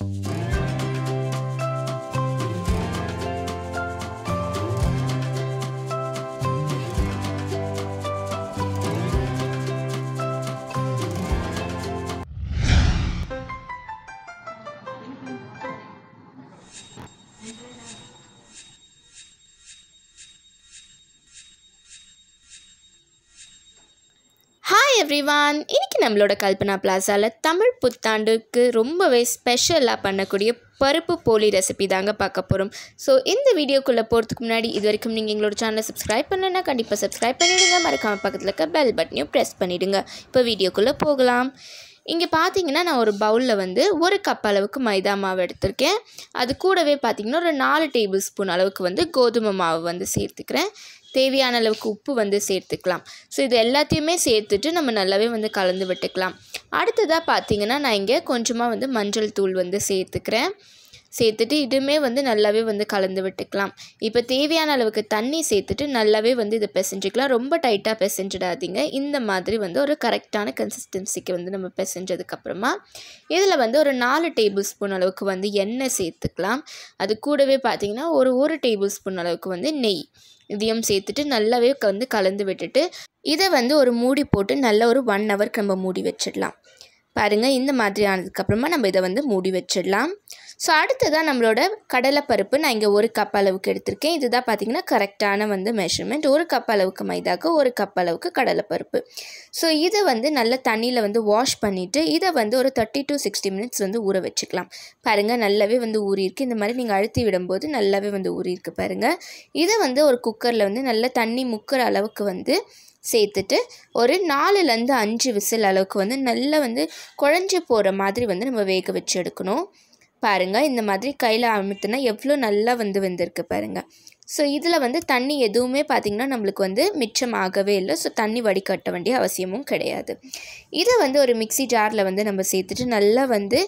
you everyone இன்றைக்கி நம்மளோட கல்பனா பிளாசாவில் தமிழ் புத்தாண்டுக்கு ரொம்பவே ஸ்பெஷலாக பண்ணக்கூடிய பருப்பு போலி ரெசிபி தாங்க பார்க்க போகிறோம் ஸோ இந்த வீடியோக்குள்ளே போகிறதுக்கு முன்னாடி இது வரைக்கும் நீங்கள் எங்களோட சேனலை சப்ஸ்கிரைப் பண்ணலைன்னா கண்டிப்பாக சப்ஸ்கிரைப் பண்ணிவிடுங்க மறக்காமல் பக்கத்தில் இருக்க பெல் பட்டனையும் ப்ரெஸ் பண்ணிவிடுங்க இப்போ வீடியோக்குள்ளே போகலாம் இங்கே பார்த்தீங்கன்னா நான் ஒரு பவுலில் வந்து ஒரு கப் அளவுக்கு மைதா மாவு எடுத்திருக்கேன் அது கூடவே பார்த்திங்கன்னா ஒரு நாலு டேபிள் ஸ்பூன் அளவுக்கு வந்து கோதுமை மாவு வந்து சேர்த்துக்கிறேன் தேவையான அளவுக்கு உப்பு வந்து சேர்த்துக்கலாம் ஸோ இது எல்லாத்தையுமே சேர்த்துட்டு நம்ம நல்லாவே வந்து கலந்து விட்டுக்கலாம் அடுத்ததாக பார்த்திங்கன்னா நான் இங்கே கொஞ்சமாக வந்து மஞ்சள் தூள் வந்து சேர்த்துக்கிறேன் சேர்த்துட்டு இதுவுமே வந்து நல்லாவே வந்து கலந்து விட்டுக்கலாம் இப்போ தேவையான அளவுக்கு தண்ணி சேர்த்துட்டு நல்லாவே வந்து இதை பிசைஞ்சிக்கலாம் ரொம்ப டைட்டாக பிசைஞ்சிடாதீங்க இந்த மாதிரி வந்து ஒரு கரெக்டான கன்சிஸ்டன்சிக்கு வந்து நம்ம பிசைஞ்சதுக்கப்புறமா இதில் வந்து ஒரு நாலு டேபிள் ஸ்பூன் அளவுக்கு வந்து எண்ணெய் சேர்த்துக்கலாம் அது கூடவே பார்த்திங்கன்னா ஒரு ஒரு டேபிள் ஸ்பூன் அளவுக்கு வந்து நெய் இதையும் சேர்த்துட்டு நல்லாவே வந்து கலந்து விட்டுட்டு இதை வந்து ஒரு மூடி போட்டு நல்ல ஒரு ஒன் ஹவர் நம்ம மூடி வச்சிடலாம் பாருங்கள் இந்த மாதிரி ஆனதுக்கப்புறமா நம்ம இதை வந்து மூடி வச்சிடலாம் ஸோ அடுத்ததான் நம்மளோட கடலைப்பருப்பு நான் இங்கே ஒரு கப் அளவுக்கு எடுத்திருக்கேன் இதுதான் பார்த்திங்கன்னா கரெக்டான வந்து மெஷர்மெண்ட் ஒரு கப் அளவுக்கு மைதாக்கு ஒரு கப் அளவுக்கு கடலைப்பருப்பு ஸோ இதை வந்து நல்ல தண்ணியில் வந்து வாஷ் பண்ணிவிட்டு இதை வந்து ஒரு தேர்ட்டி டு சிக்ஸ்டி மினிட்ஸ் வந்து ஊற வச்சுக்கலாம் பாருங்கள் நல்லாவே வந்து ஊறியிருக்கு இந்த மாதிரி நீங்கள் அழுத்தி விடும்போது நல்லாவே வந்து ஊறியிருக்கு பாருங்கள் இதை வந்து ஒரு குக்கரில் வந்து நல்ல தண்ணி முக்கிற அளவுக்கு வந்து சேர்த்துட்டு ஒரு நாலுலேருந்து அஞ்சு விசில் அளவுக்கு வந்து நல்லா வந்து குழஞ்சி போகிற மாதிரி வந்து நம்ம வேக வச்சு எடுக்கணும் பாருங்கள் இந்த மாதிரி கையில் அமைத்துனா எவ்வளோ நல்லா வந்து வந்திருக்கு பாருங்கள் ஸோ இதில் வந்து தண்ணி எதுவுமே பார்த்திங்கன்னா நம்மளுக்கு வந்து மிச்சம் ஆகவே இல்லை ஸோ தண்ணி வடிகட்ட வேண்டிய அவசியமும் கிடையாது இதை வந்து ஒரு மிக்சி ஜாரில் வந்து நம்ம சேர்த்துட்டு நல்லா வந்து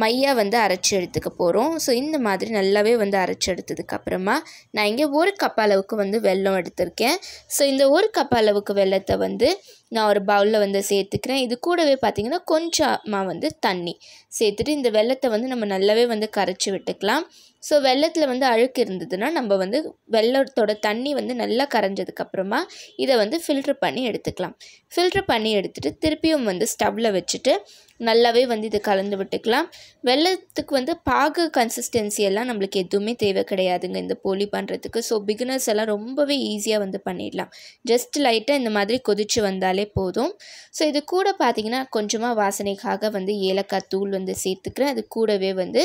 மையாக வந்து அரைச்சி எடுத்துக்க போகிறோம் ஸோ இந்த மாதிரி நல்லாவே வந்து அரைச்சி எடுத்ததுக்கப்புறமா நான் இங்கே ஒரு கப் அளவுக்கு வந்து வெல்லம் எடுத்திருக்கேன் ஸோ இந்த ஒரு கப் அளவுக்கு வெள்ளத்தை வந்து நான் ஒரு பவுலில் வந்து சேர்த்துக்கிறேன் இது கூடவே பார்த்திங்கன்னா கொஞ்சமாக வந்து தண்ணி சேர்த்துட்டு இந்த வெள்ளத்தை வந்து நம்ம நல்லாவே வந்து கரைச்சி விட்டுக்கலாம் ஸோ வெள்ளத்தில் வந்து அழுக்கு இருந்ததுன்னா நம்ம வந்து வெள்ளத்தோட தண்ணி வந்து நல்லா கரைஞ்சதுக்கப்புறமா இதை வந்து ஃபில்ட்ரு பண்ணி எடுத்துக்கலாம் ஃபில்ட்ரு பண்ணி எடுத்துகிட்டு திருப்பியும் வந்து ஸ்டவ்வில் வச்சுட்டு நல்லாவே வந்து இதை கலந்து விட்டுக்கலாம் வெள்ளத்துக்கு வந்து பாகு கன்சிஸ்டன்சி எல்லாம் நம்மளுக்கு எதுவுமே தேவை கிடையாதுங்க இந்த போலி பண்ணுறதுக்கு ஸோ பிகினர்ஸ் எல்லாம் ரொம்பவே ஈஸியாக வந்து பண்ணிடலாம் ஜஸ்ட் லைட்டாக இந்த மாதிரி கொதித்து வந்தாலே போதும் ஸோ இது கூட பார்த்திங்கன்னா கொஞ்சமாக வாசனைக்காக வந்து ஏலக்காய் தூள் வந்து சேர்த்துக்கிறேன் அது கூடவே வந்து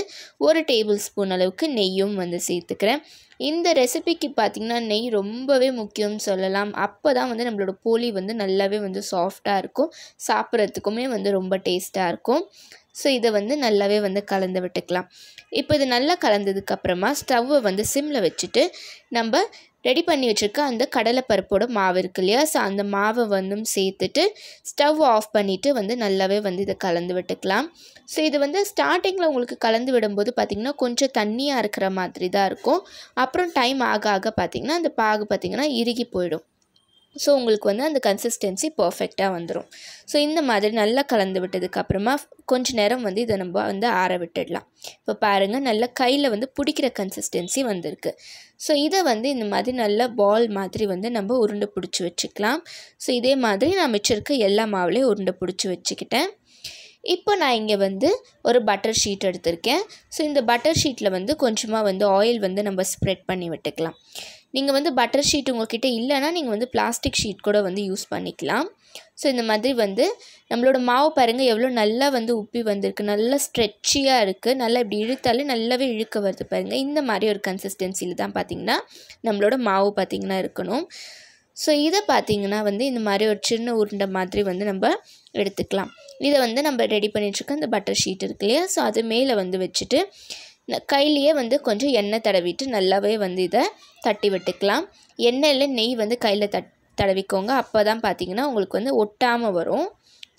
ஒரு டேபிள் ஸ்பூன் அளவுக்கு நெய்யும் வந்து சேர்த்துக்கிறேன் இந்த ரெசிபிக்கு பார்த்திங்கன்னா நெய் ரொம்பவே முக்கியம்னு சொல்லலாம் அப்போ தான் வந்து நம்மளோட போலி வந்து நல்லாவே வந்து சாஃப்டாக இருக்கும் சாப்பிட்றதுக்குமே வந்து ரொம்ப டேஸ்ட்டாக இருக்கும் ஸோ இதை வந்து நல்லாவே வந்து கலந்து விட்டுக்கலாம் இப்போ இது நல்லா கலந்ததுக்கப்புறமா ஸ்டவ்வை வந்து சிம்மில் வச்சுட்டு நம்ம ரெடி பண்ணி வச்சுருக்க அந்த கடலைப்பருப்போட மாவு இருக்கு இல்லையா ஸோ அந்த மாவை வந்தும் சேர்த்துட்டு ஸ்டவ் ஆஃப் பண்ணிவிட்டு வந்து நல்லாவே வந்து இதை கலந்து விட்டுக்கலாம் ஸோ இது வந்து ஸ்டார்டிங்கில் உங்களுக்கு கலந்து விடும்போது பார்த்திங்கன்னா கொஞ்சம் தண்ணியாக இருக்கிற மாதிரி தான் இருக்கும் அப்புறம் டைம் ஆக ஆக பார்த்திங்கன்னா அந்த பாகு பார்த்திங்கன்னா இறுகி போயிடும் ஸோ உங்களுக்கு வந்து அந்த கன்சிஸ்டன்சி பர்ஃபெக்டாக வந்துடும் ஸோ இந்த மாதிரி நல்லா கலந்து விட்டதுக்கப்புறமா கொஞ்ச நேரம் வந்து இதை நம்ம வந்து ஆற விட்டுடலாம் இப்போ பாருங்கள் நல்லா கையில் வந்து பிடிக்கிற கன்சிஸ்டன்சி வந்திருக்கு ஸோ இதை வந்து இந்த மாதிரி நல்ல பால் மாதிரி வந்து நம்ம உருண்டை பிடிச்சி வச்சுக்கலாம் ஸோ இதே மாதிரி நான் மிச்சிருக்க எல்லா மாவுலேயும் உருண்டை பிடிச்சி வச்சுக்கிட்டேன் இப்போ நான் இங்கே வந்து ஒரு பட்டர் ஷீட் எடுத்திருக்கேன் ஸோ இந்த பட்டர் ஷீட்டில் வந்து கொஞ்சமாக வந்து ஆயில் வந்து நம்ம ஸ்ப்ரெட் பண்ணி விட்டுக்கலாம் நீங்கள் வந்து பட்டர் ஷீட் உங்கள்கிட்ட இல்லைன்னா நீங்கள் வந்து பிளாஸ்டிக் ஷீட் கூட வந்து யூஸ் பண்ணிக்கலாம் ஸோ இந்த மாதிரி வந்து நம்மளோட மாவு பாருங்கள் எவ்வளோ நல்லா வந்து உப்பி வந்திருக்கு நல்லா ஸ்ட்ரெச்சியாக இருக்குது நல்லா இப்படி இழுத்தாலே நல்லாவே இழுக்க வருது பாருங்கள் இந்த மாதிரி ஒரு கன்சிஸ்டன்சியில் தான் பார்த்திங்கன்னா நம்மளோட மாவு பார்த்திங்கன்னா இருக்கணும் ஸோ இதை பார்த்திங்கன்னா வந்து இந்த மாதிரி ஒரு சின்ன உருண்டை மாதிரி வந்து நம்ம எடுத்துக்கலாம் இதை வந்து நம்ம ரெடி பண்ணிகிட்ருக்கோம் இந்த பட்டர் ஷீட் இருக்கு இல்லையா ஸோ அது மேலே வந்து வச்சுட்டு கையிலையே வந்து கொஞ்சம் எண்ணெய் தடவிட்டு நல்லாவே வந்து இதை தட்டி விட்டுக்கலாம் எண்ணெயில் நெய் வந்து கையில் தட் தடவிக்கோங்க அப்போ தான் பார்த்திங்கன்னா உங்களுக்கு வந்து ஒட்டாமல் வரும்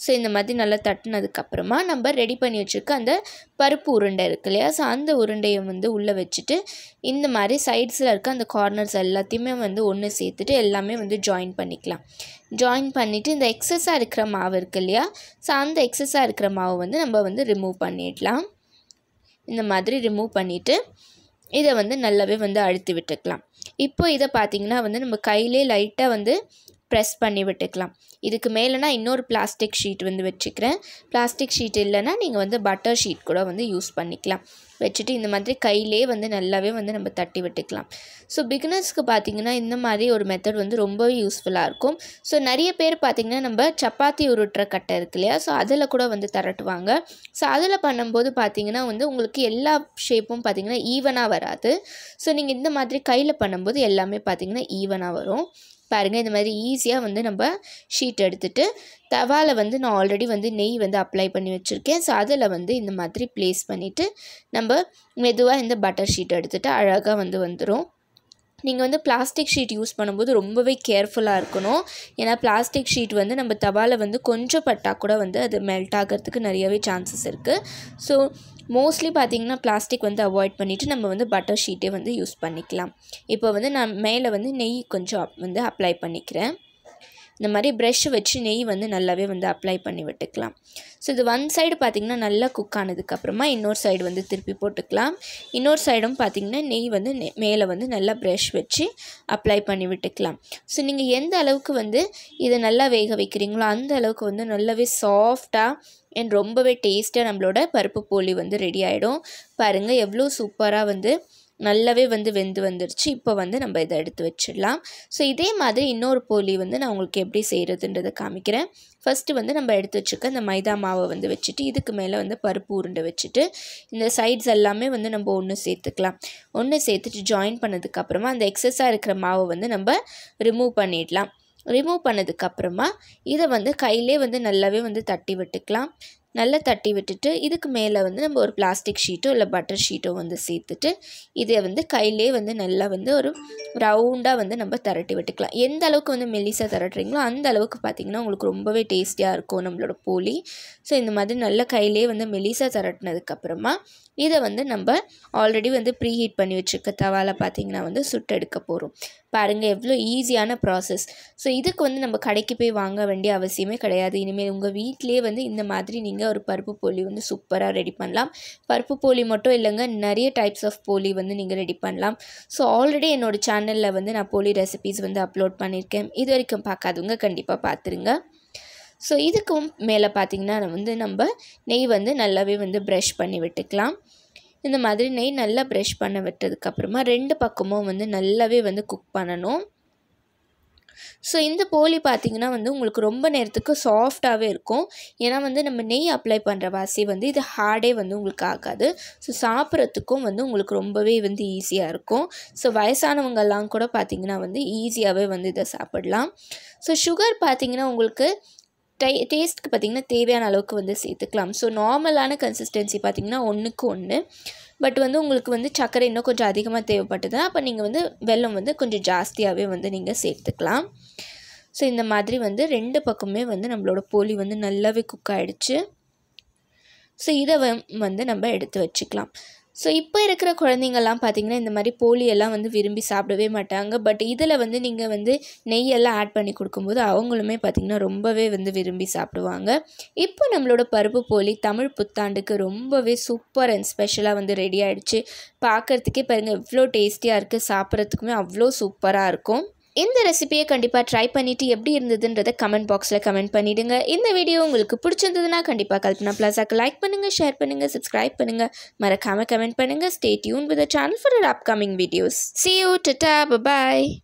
ஸோ இந்த மாதிரி நல்லா தட்டினதுக்கப்புறமா நம்ம ரெடி பண்ணி வச்சுருக்க அந்த பருப்பு உருண்டை இருக்கு இல்லையா ஸோ அந்த உருண்டையை வந்து உள்ளே வச்சுட்டு இந்த மாதிரி சைட்ஸில் இருக்க அந்த கார்னர்ஸ் எல்லாத்தையுமே வந்து ஒன்று சேர்த்துட்டு எல்லாமே வந்து ஜாயின் பண்ணிக்கலாம் ஜாயின் பண்ணிவிட்டு இந்த எக்ஸஸாக இருக்கிற மாவு இருக்கு இல்லையா ஸோ அந்த எக்ஸஸாக இருக்கிற மாவு வந்து நம்ம வந்து ரிமூவ் பண்ணிடலாம் இந்த மாதிரி ரிமூவ் பண்ணிவிட்டு இதை வந்து நல்லாவே வந்து அழுத்தி விட்டுக்கலாம் இப்போ இதை பார்த்திங்கன்னா வந்து நம்ம கையிலே லைட்டாக வந்து ப்ரெஸ் பண்ணி விட்டுக்கலாம் இதுக்கு மேலேனா இன்னொரு பிளாஸ்டிக் ஷீட் வந்து வச்சுக்கிறேன் பிளாஸ்டிக் ஷீட் இல்லைன்னா நீங்கள் வந்து பட்டர் ஷீட் கூட வந்து யூஸ் பண்ணிக்கலாம் வச்சுட்டு இந்த மாதிரி கையிலே வந்து நல்லாவே வந்து நம்ம தட்டி விட்டுக்கலாம் ஸோ பிகினர்ஸ்க்கு பார்த்திங்கன்னா இந்த மாதிரி ஒரு மெத்தட் வந்து ரொம்பவே யூஸ்ஃபுல்லாக இருக்கும் ஸோ நிறைய பேர் பார்த்திங்கன்னா நம்ம சப்பாத்தி உருட்டுற கட்டை இருக்கு இல்லையா ஸோ அதில் கூட வந்து தரட்டுவாங்க ஸோ அதில் பண்ணும்போது பார்த்திங்கன்னா வந்து உங்களுக்கு எல்லா ஷேப்பும் பார்த்திங்கன்னா ஈவனாக வராது ஸோ நீங்கள் இந்த மாதிரி கையில் பண்ணும்போது எல்லாமே பார்த்திங்கன்னா ஈவனாக வரும் பாருங்கள் இந்த மாதிரி ஈஸியாக வந்து நம்ம ஷீட் எடுத்துகிட்டு தவாவில் வந்து நான் ஆல்ரெடி வந்து நெய் வந்து அப்ளை பண்ணி வச்சுருக்கேன் ஸோ அதில் வந்து இந்த மாதிரி ப்ளேஸ் பண்ணிவிட்டு நம்ம மெதுவாக இந்த பட்டர் ஷீட் எடுத்துகிட்டு அழகாக வந்து வந்துடும் நீங்கள் வந்து பிளாஸ்டிக் ஷீட் யூஸ் பண்ணும்போது ரொம்பவே கேர்ஃபுல்லாக இருக்கணும் ஏன்னா பிளாஸ்டிக் ஷீட் வந்து நம்ம தபாவில் வந்து கொஞ்சம் பட்டால் கூட வந்து அது மெல்ட் ஆகிறதுக்கு நிறையவே சான்சஸ் இருக்குது ஸோ மோஸ்ட்லி பார்த்திங்கன்னா பிளாஸ்டிக் வந்து அவாய்ட் பண்ணிவிட்டு நம்ம வந்து பட்டர் ஷீட்டே வந்து யூஸ் பண்ணிக்கலாம் இப்போ வந்து நான் மேலே வந்து நெய் கொஞ்சம் வந்து அப்ளை பண்ணிக்கிறேன் இந்த மாதிரி ப்ரெஷ் வச்சு நெய் வந்து நல்லாவே வந்து அப்ளை பண்ணி விட்டுக்கலாம் ஸோ இது ஒன் சைடு பார்த்திங்கன்னா நல்லா குக் ஆனதுக்கப்புறமா இன்னொரு சைடு வந்து திருப்பி போட்டுக்கலாம் இன்னொரு சைடும் பார்த்திங்கன்னா நெய் வந்து மேலே வந்து நல்லா ப்ரெஷ் வச்சு அப்ளை பண்ணி விட்டுக்கலாம் ஸோ நீங்கள் எந்த அளவுக்கு வந்து இதை நல்லா வேக வைக்கிறீங்களோ அந்த அளவுக்கு வந்து நல்லாவே சாஃப்டாக அண்ட் ரொம்பவே டேஸ்ட்டாக நம்மளோட பருப்பு போலி வந்து ரெடி ஆகிடும் பாருங்கள் எவ்வளோ சூப்பராக வந்து நல்லாவே வந்து வெந்து வந்துருச்சு இப்போ வந்து நம்ம இதை எடுத்து வச்சிடலாம் ஸோ இதே மாதிரி இன்னொரு போலி வந்து நான் உங்களுக்கு எப்படி செய்கிறதுன்றதை காமிக்கிறேன் ஃபஸ்ட்டு வந்து நம்ம எடுத்து வச்சுக்க இந்த மைதா மாவை வந்து வச்சுட்டு இதுக்கு மேலே வந்து பருப்பு உருண்டை வச்சுட்டு இந்த சைட்ஸ் எல்லாமே வந்து நம்ம ஒன்று சேர்த்துக்கலாம் ஒன்று சேர்த்துட்டு ஜாயின் பண்ணதுக்கப்புறமா அந்த எக்ஸஸாக இருக்கிற மாவை வந்து நம்ம ரிமூவ் பண்ணிடலாம் ரிமூவ் பண்ணதுக்கப்புறமா இதை வந்து கையிலே வந்து நல்லாவே வந்து தட்டி விட்டுக்கலாம் நல்லா தட்டி விட்டுட்டு இதுக்கு மேலே வந்து நம்ம ஒரு பிளாஸ்டிக் ஷீட்டோ இல்லை பட்டர் ஷீட்டோ வந்து சேர்த்துட்டு இதை வந்து கையிலே வந்து நல்லா வந்து ஒரு ரவுண்டாக வந்து நம்ம திரட்டி விட்டுக்கலாம் எந்த அளவுக்கு வந்து மெல்லிஸாக திரட்டுறீங்களோ அந்த அளவுக்கு பார்த்திங்கன்னா உங்களுக்கு ரொம்பவே டேஸ்டியாக இருக்கும் நம்மளோட போலி ஸோ இந்த மாதிரி நல்லா கையிலே வந்து மெல்லிஸாக திரட்டினதுக்கப்புறமா இதை வந்து நம்ம ஆல்ரெடி வந்து ப்ரீ ஹீட் பண்ணி வச்சுருக்க தவால பார்த்திங்கன்னா வந்து சுட்டெடுக்க போகிறோம் பாருங்கள் எவ்வளோ ஈஸியான ப்ராசஸ் ஸோ இதுக்கு வந்து நம்ம கடைக்கு போய் வாங்க வேண்டிய அவசியமே கிடையாது இனிமேல் உங்கள் வீட்டிலே வந்து இந்த மாதிரி நீங்கள் ஒரு பருப்பு போலி வந்து சூப்பராக ரெடி பண்ணலாம் பருப்பு போலி மட்டும் இல்லைங்க நிறைய டைப்ஸ் ஆஃப் போலி வந்து நீங்கள் ரெடி பண்ணலாம் ஸோ ஆல்ரெடி என்னோடய சேனலில் வந்து நான் போலி ரெசிபீஸ் வந்து அப்லோட் பண்ணியிருக்கேன் இது வரைக்கும் பார்க்காதவங்க கண்டிப்பாக பார்த்துருங்க ஸோ இதுக்கும் மேலே பார்த்திங்கன்னா வந்து நம்ம நெய் வந்து நல்லாவே வந்து ப்ரெஷ் பண்ணி விட்டுக்கலாம் இந்த மாதிரி நெய் நல்லா ப்ரெஷ் பண்ண விட்டதுக்கப்புறமா ரெண்டு பக்கமும் வந்து நல்லாவே வந்து குக் பண்ணணும் ஸோ இந்த போலி பார்த்திங்கன்னா வந்து உங்களுக்கு ரொம்ப நேரத்துக்கு சாஃப்டாகவே இருக்கும் ஏன்னா வந்து நம்ம நெய் அப்ளை பண்ணுற வாசி வந்து இது ஹார்டே வந்து உங்களுக்கு ஆகாது ஸோ சாப்பிட்றதுக்கும் வந்து உங்களுக்கு ரொம்பவே வந்து ஈஸியாக இருக்கும் ஸோ வயசானவங்கெல்லாம் கூட பார்த்திங்கன்னா வந்து ஈஸியாகவே வந்து இதை சாப்பிடலாம் ஸோ சுகர் பார்த்திங்கன்னா உங்களுக்கு டை டேஸ்ட்டுக்கு பார்த்திங்கன்னா தேவையான அளவுக்கு வந்து சேர்த்துக்கலாம் ஸோ நார்மலான கன்சிஸ்டன்சி பார்த்திங்கன்னா ஒன்றுக்கு ஒன்று பட் வந்து உங்களுக்கு வந்து சர்க்கரை இன்னும் கொஞ்சம் அதிகமாக தேவைப்பட்டது அப்போ நீங்கள் வந்து வெல்லம் வந்து கொஞ்சம் ஜாஸ்தியாகவே வந்து நீங்கள் சேர்த்துக்கலாம் ஸோ இந்த மாதிரி வந்து ரெண்டு பக்கமே வந்து நம்மளோட போலி வந்து நல்லாவே குக் ஆகிடுச்சு ஸோ இதை வந்து நம்ம எடுத்து வச்சுக்கலாம் ஸோ இப்போ இருக்கிற குழந்தைங்கள்லாம் பார்த்தீங்கன்னா இந்த மாதிரி போலியெல்லாம் வந்து விரும்பி சாப்பிடவே மாட்டாங்க பட் இதில் வந்து நீங்கள் வந்து நெய்யெல்லாம் ஆட் பண்ணி கொடுக்கும்போது அவங்களுமே பார்த்திங்கன்னா ரொம்பவே வந்து விரும்பி சாப்பிடுவாங்க இப்போ நம்மளோட பருப்பு போலி தமிழ் புத்தாண்டுக்கு ரொம்பவே சூப்பர் அண்ட் ஸ்பெஷலாக வந்து ரெடி ஆகிடுச்சு பார்க்குறதுக்கே பாருங்கள் இவ்வளோ டேஸ்டியாக இருக்குது சாப்பிட்றதுக்குமே அவ்வளோ சூப்பராக இருக்கும் இந்த ரெசிபியை கண்டிப்பாக ட்ரை பண்ணிவிட்டு எப்படி இருந்ததுன்றதை கமெண்ட் பாக்ஸில் கமெண்ட் பண்ணிவிடுங்க இந்த வீடியோ உங்களுக்கு பிடிச்சிருந்ததுன்னா கண்டிப்பாக கல்பனா ப்ளாஸாக்கு லைக் பண்ணுங்கள் ஷேர் பண்ணுங்கள் சப்ஸ்கிரைப் பண்ணுங்கள் மறக்காமல் கமெண்ட் பண்ணுங்கள் stay tuned with channel for upcoming videos see you ta ta bye